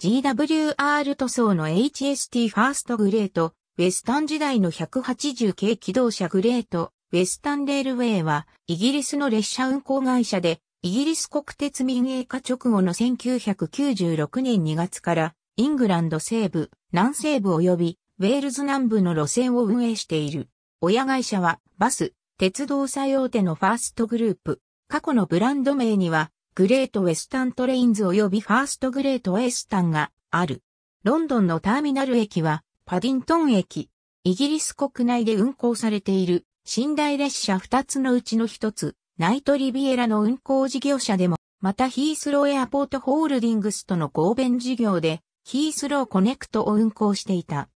GWR 塗装の HST ファーストグレート、ウェスタン時代の180系機動車グレート、ウェスタンレールウェイは、イギリスの列車運行会社で、イギリス国鉄民営化直後の1996年2月から、イングランド西部、南西部及び、ウェールズ南部の路線を運営している。親会社は、バス、鉄道作用手のファーストグループ。過去のブランド名には、グレートウェスタントレインズ及びファーストグレートウェスタンがある。ロンドンのターミナル駅はパディントン駅。イギリス国内で運行されている寝台列車2つのうちの1つ、ナイトリビエラの運行事業者でも、またヒースローエアポートホールディングスとの合弁事業で、ヒースローコネクトを運行していた。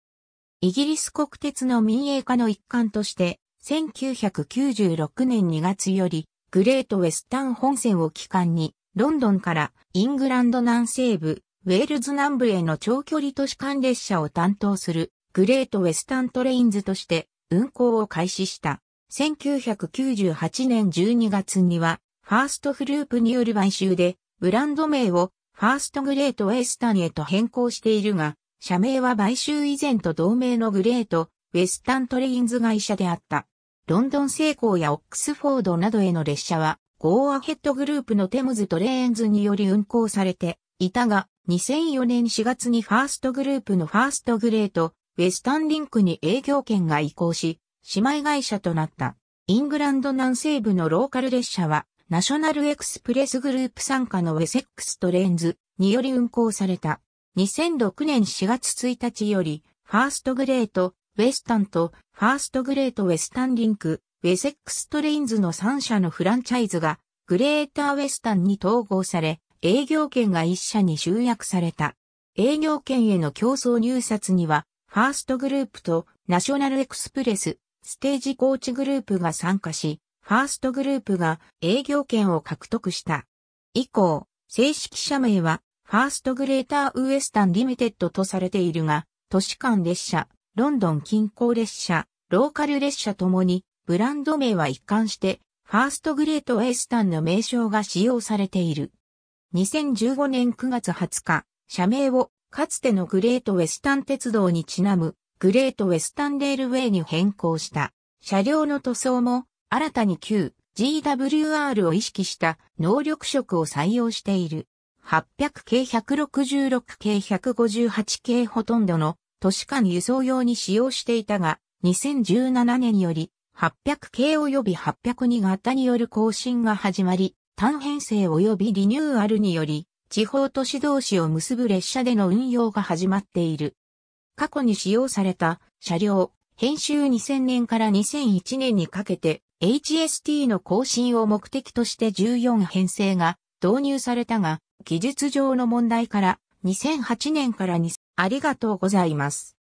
イギリス国鉄の民営化の一環として、1996年2月より、グレートウェスタン本線を機関に、ロンドンからイングランド南西部、ウェールズ南部への長距離都市間列車を担当するグレートウェスタントレインズとして運行を開始した。1998年12月には、ファーストフループによる買収で、ブランド名をファーストグレートウェスタンへと変更しているが、社名は買収以前と同名のグレートウェスタントレインズ会社であった。ロンドン成功やオックスフォードなどへの列車は、ゴーアヘッドグループのテムズとレーンズにより運行されていたが、2004年4月にファーストグループのファーストグレート、ウェスタンリンクに営業権が移行し、姉妹会社となった。イングランド南西部のローカル列車は、ナショナルエクスプレスグループ傘下のウェセックスとレンズにより運行された。2006年4月1日より、ファーストグレート、ウェスタンとファーストグレートウェスタンリンク、ウェセックストレインズの3社のフランチャイズがグレーターウェスタンに統合され、営業権が1社に集約された。営業権への競争入札には、ファーストグループとナショナルエクスプレス、ステージコーチグループが参加し、ファーストグループが営業権を獲得した。以降、正式社名は、ファーストグレーターウエスタンリミテッドとされているが、都市間列車、ロンドン近郊列車、ローカル列車ともに、ブランド名は一貫して、ファーストグレートウェスタンの名称が使用されている。2015年9月20日、社名をかつてのグレートウェスタン鉄道にちなむグレートウェスタンレールウェイに変更した。車両の塗装も新たに旧 GWR を意識した能力色を採用している。800系166系158系ほとんどの都市間輸送用に使用していたが、2017年より、800系及び802型による更新が始まり、単編成及びリニューアルにより、地方都市同士を結ぶ列車での運用が始まっている。過去に使用された車両、編集2000年から2001年にかけて HST の更新を目的として14編成が導入されたが、技術上の問題から2008年から2 0 0ありがとうございます。